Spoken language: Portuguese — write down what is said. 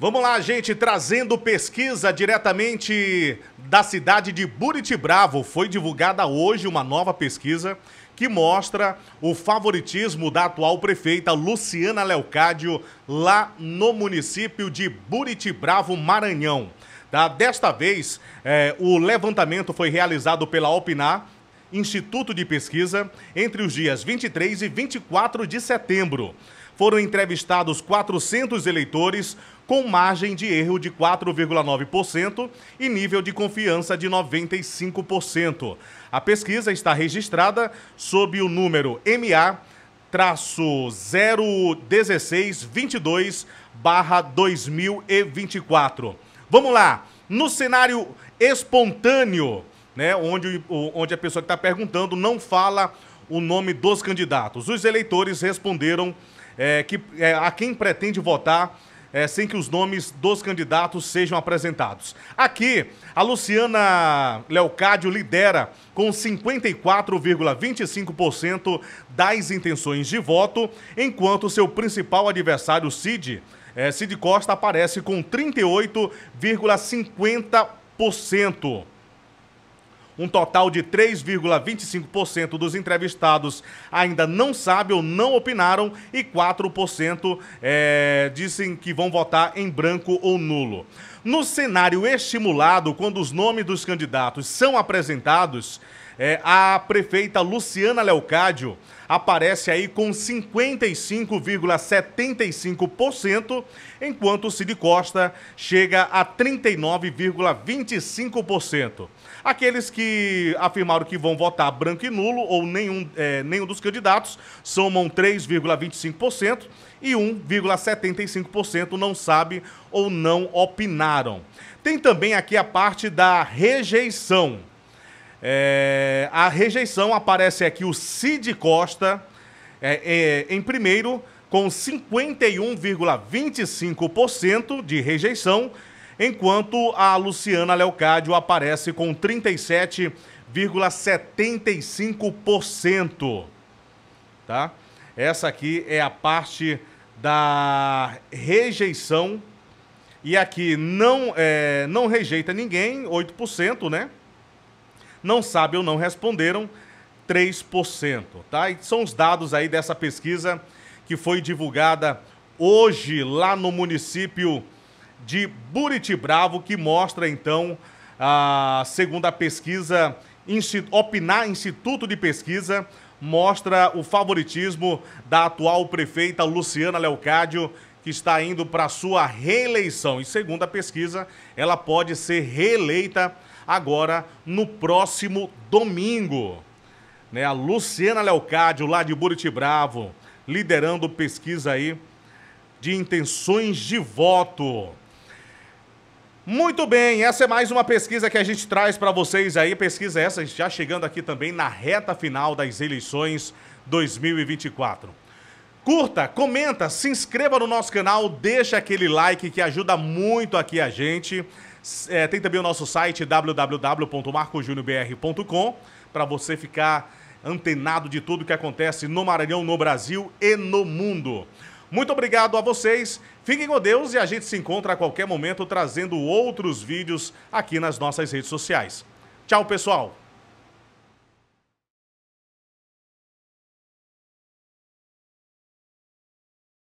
Vamos lá, gente, trazendo pesquisa diretamente da cidade de Bravo. Foi divulgada hoje uma nova pesquisa que mostra o favoritismo da atual prefeita Luciana Leocádio lá no município de Bravo, Maranhão. Tá? Desta vez, é, o levantamento foi realizado pela Opinar Instituto de Pesquisa entre os dias 23 e 24 de setembro. Foram entrevistados 400 eleitores com margem de erro de 4,9% e nível de confiança de 95%. A pesquisa está registrada sob o número MA traço 01622 barra 2024. Vamos lá, no cenário espontâneo, né, onde, onde a pessoa que está perguntando não fala o nome dos candidatos. Os eleitores responderam é, que, é, a quem pretende votar é, sem que os nomes dos candidatos sejam apresentados. Aqui, a Luciana Leocádio lidera com 54,25% das intenções de voto, enquanto seu principal adversário, Cid, é, Cid Costa, aparece com 38,50%. Um total de 3,25% dos entrevistados ainda não sabe ou não opinaram e 4% é, dizem que vão votar em branco ou nulo. No cenário estimulado, quando os nomes dos candidatos são apresentados, é, a prefeita Luciana Leocádio aparece aí com 55,75%, enquanto o Cid Costa chega a 39,25%. Aqueles que afirmaram que vão votar branco e nulo ou nenhum, é, nenhum dos candidatos somam 3,25% e 1,75% não sabe ou não opinaram. Tem também aqui a parte da rejeição. É, a rejeição aparece aqui o Cid Costa é, é, em primeiro, com 51,25% de rejeição, enquanto a Luciana Leocádio aparece com 37,75%. Tá? Essa aqui é a parte da rejeição. E aqui não, é, não rejeita ninguém, 8%, né? Não sabe ou não responderam 3%, tá? E são os dados aí dessa pesquisa que foi divulgada hoje lá no município de Buriti Bravo que mostra então, a, segundo a pesquisa, Opinar Instituto de Pesquisa, mostra o favoritismo da atual prefeita Luciana Leocádio, que está indo para sua reeleição. E segundo a pesquisa, ela pode ser reeleita agora no próximo domingo. Né? A Luciana Leocádio, lá de Bravo, liderando pesquisa aí de intenções de voto. Muito bem, essa é mais uma pesquisa que a gente traz para vocês aí. Pesquisa essa já chegando aqui também na reta final das eleições 2024. Curta, comenta, se inscreva no nosso canal, deixa aquele like que ajuda muito aqui a gente. É, tem também o nosso site www.marcojuniobr.com para você ficar antenado de tudo que acontece no Maranhão, no Brasil e no mundo. Muito obrigado a vocês. Fiquem com Deus e a gente se encontra a qualquer momento trazendo outros vídeos aqui nas nossas redes sociais. Tchau, pessoal!